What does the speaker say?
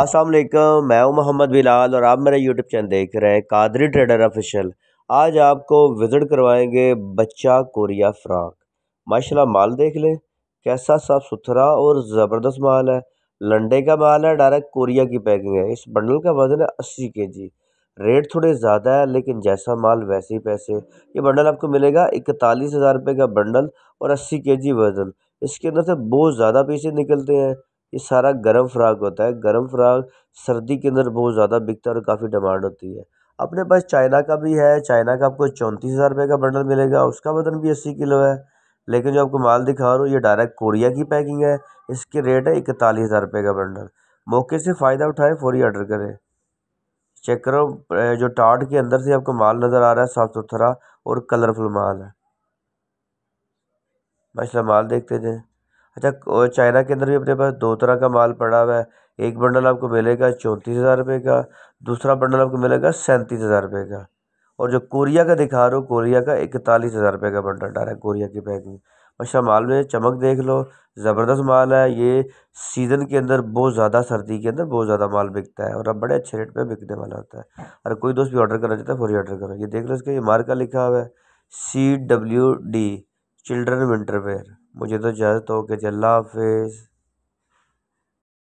असलम मैं हूं मोहम्मद बिलाल और आप मेरा यूट्यूब चैनल देख रहे हैं कादरी ट्रेडर ऑफिशियल आज आपको विज़िट करवाएंगे बच्चा कोरिया फ्राक माशाल्लाह माल देख लें कैसा साफ सुथरा और ज़बरदस्त माल है लंडे का माल है डायरेक्ट कोरिया की पैकिंग है इस बंडल का वजन है अस्सी के जी रेट थोड़े ज़्यादा है लेकिन जैसा माल वैसे ही पैसे ये बंडल आपको मिलेगा इकतालीस हज़ार रुपये का बंडल और अस्सी के जी वज़न इसके अंदर से बहुत ज़्यादा पीसेज निकलते हैं ये सारा गर्म फ्राक होता है गर्म फ्राक सर्दी के अंदर बहुत ज़्यादा बिकता है और काफ़ी डिमांड होती है अपने पास चाइना का भी है चाइना का आपको चौंतीस हज़ार रुपये का बंडल मिलेगा उसका वज़न भी अस्सी किलो है लेकिन जो आपको माल दिखा रहा हूँ ये डायरेक्ट कोरिया की पैकिंग है इसके रेट है इकतालीस हज़ार रुपये का बंडल मौके से फ़ायदा उठाएं फौरी ऑर्डर करें चेक करो जो टाट के अंदर से आपको माल नज़र आ रहा है साफ़ सुथरा और कलरफुल माल है माशा माल देखते थे अच्छा और चाइना के अंदर भी अपने पास दो तरह का माल पड़ा हुआ है एक बंडल आपको मिलेगा चौंतीस हज़ार रुपये का दूसरा बंडल आपको मिलेगा सैंतीस हज़ार रुपये का और जो कोरिया का दिखा रहा हूँ कोरिया का इकतालीस हज़ार रुपये का बंडल डाला है कोरिया की में अच्छा माल में चमक देख लो ज़बरदस्त माल है ये सीज़न के अंदर बहुत ज़्यादा सर्दी के अंदर बहुत ज़्यादा माल बिकता है और अब बड़े अच्छे रेट पर बिकने वाला होता है अगर कोई दोस्त भी ऑर्डर करना चाहता है फोरी ऑर्डर करो ये देख लो इसका ये मार्का लिखा हुआ है C W D children winter wear मुझे तो इजाज़त तो ओके जी अल्लाह हाफ़िज़